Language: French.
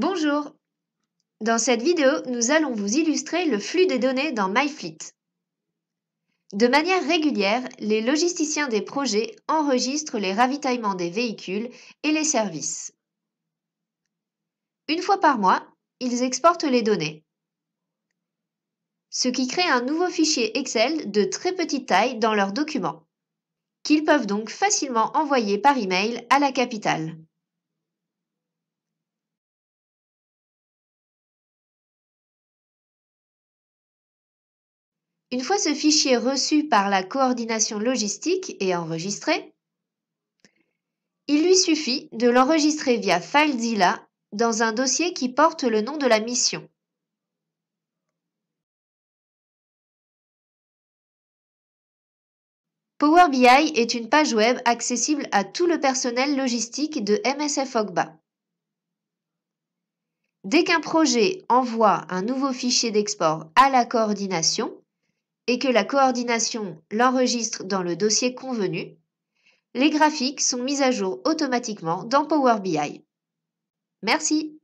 Bonjour Dans cette vidéo, nous allons vous illustrer le flux des données dans MyFleet. De manière régulière, les logisticiens des projets enregistrent les ravitaillements des véhicules et les services. Une fois par mois, ils exportent les données, ce qui crée un nouveau fichier Excel de très petite taille dans leurs documents, qu'ils peuvent donc facilement envoyer par email à la capitale. Une fois ce fichier reçu par la coordination logistique et enregistré, il lui suffit de l'enregistrer via FileZilla dans un dossier qui porte le nom de la mission. Power BI est une page web accessible à tout le personnel logistique de MSF OGBA. Dès qu'un projet envoie un nouveau fichier d'export à la coordination, et que la coordination l'enregistre dans le dossier convenu, les graphiques sont mis à jour automatiquement dans Power BI. Merci